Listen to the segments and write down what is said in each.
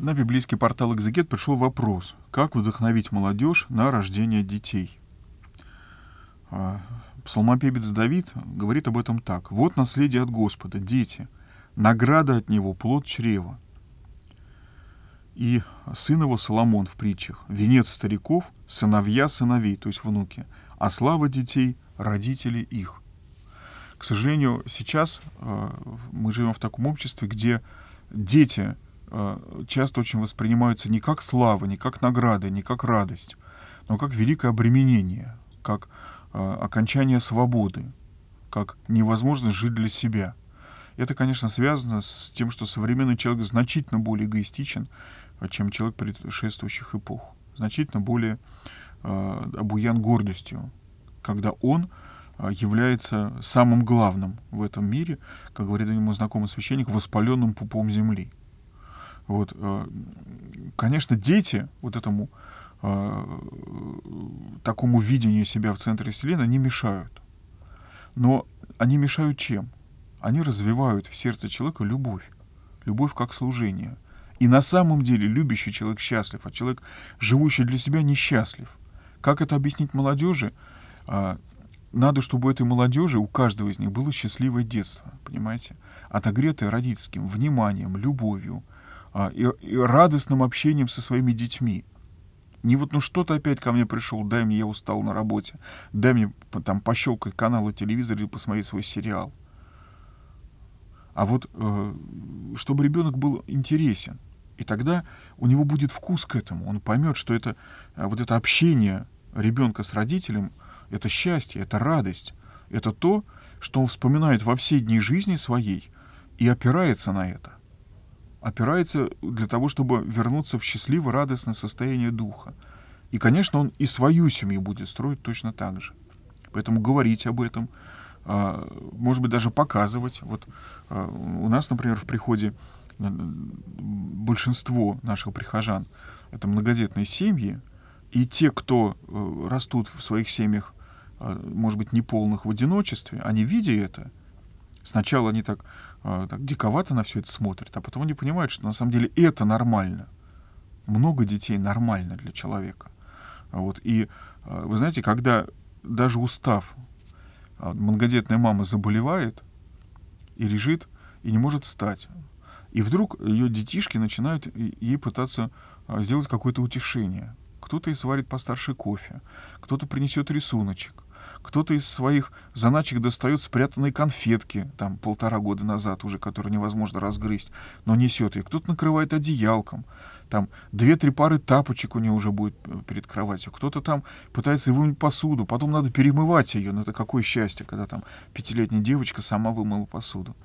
На библейский портал «Экзегет» пришел вопрос, как вдохновить молодежь на рождение детей. А, псалмопевец Давид говорит об этом так. «Вот наследие от Господа, дети, награда от Него, плод чрева». И сын его Соломон в притчах, венец стариков, сыновья сыновей, то есть внуки, а слава детей, родители их. К сожалению, сейчас а, мы живем в таком обществе, где дети – Э, часто очень воспринимаются не как слава, не как награда, не как радость, но как великое обременение, как э, окончание свободы, как невозможность жить для себя. Это, конечно, связано с тем, что современный человек значительно более эгоистичен, э, чем человек предшествующих эпох. Значительно более э, обуян гордостью, когда он является самым главным в этом мире, как говорит ему знакомый священник, воспаленным пупом земли. Вот, э, конечно, дети вот этому э, такому видению себя в центре Вселенной, они мешают. Но они мешают чем? Они развивают в сердце человека любовь. Любовь как служение. И на самом деле любящий человек счастлив, а человек, живущий для себя, несчастлив. Как это объяснить молодежи? А, надо, чтобы у этой молодежи, у каждого из них было счастливое детство, понимаете? Отогретое родительским вниманием, любовью – а, и, и радостным общением со своими детьми. Не вот, ну что то опять ко мне пришел, дай мне, я устал на работе, дай мне там пощелкать каналы телевизора или посмотреть свой сериал. А вот э, чтобы ребенок был интересен, и тогда у него будет вкус к этому, он поймет, что это э, вот это общение ребенка с родителем, это счастье, это радость, это то, что он вспоминает во все дни жизни своей и опирается на это опирается для того, чтобы вернуться в счастливо радостное состояние духа. И, конечно, он и свою семью будет строить точно так же. Поэтому говорить об этом, а, может быть, даже показывать. Вот а, у нас, например, в приходе э, большинство наших прихожан — это многодетные семьи, и те, кто э, растут в своих семьях, а, может быть, неполных в одиночестве, они, видя это, Сначала они так, а, так диковато на все это смотрят, а потом они понимают, что на самом деле это нормально. Много детей нормально для человека. Вот. И а, вы знаете, когда даже устав а, многодетная мама заболевает и лежит, и не может встать, и вдруг ее детишки начинают ей пытаться сделать какое-то утешение. Кто-то ей сварит постарше кофе, кто-то принесет рисуночек, кто-то из своих заначек достает спрятанные конфетки, там полтора года назад уже, которые невозможно разгрызть, но несет их. Кто-то накрывает одеялком, там две-три пары тапочек у нее уже будет э, перед кроватью. Кто-то там пытается вымыть посуду, потом надо перемывать ее. Ну это какое счастье, когда там пятилетняя девочка сама вымыла посуду.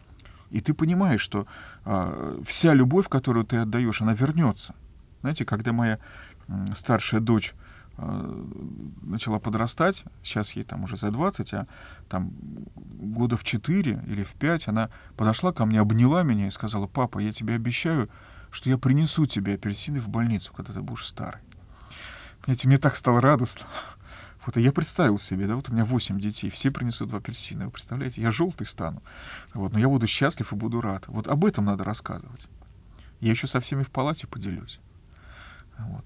И ты понимаешь, что э, вся любовь, которую ты отдаешь, она вернется. Знаете, когда моя э, старшая дочь Э, начала подрастать, сейчас ей там уже за 20, а там года в 4 или в 5 она подошла ко мне, обняла меня и сказала, папа, я тебе обещаю, что я принесу тебе апельсины в больницу, когда ты будешь старый. Понимаете, мне так стало радостно. Вот я представил себе, да, вот у меня 8 детей, все принесут в апельсины. Вы представляете, я желтый стану. Вот, но я буду счастлив и буду рад. Вот об этом надо рассказывать. Я еще со всеми в палате поделюсь. Вот.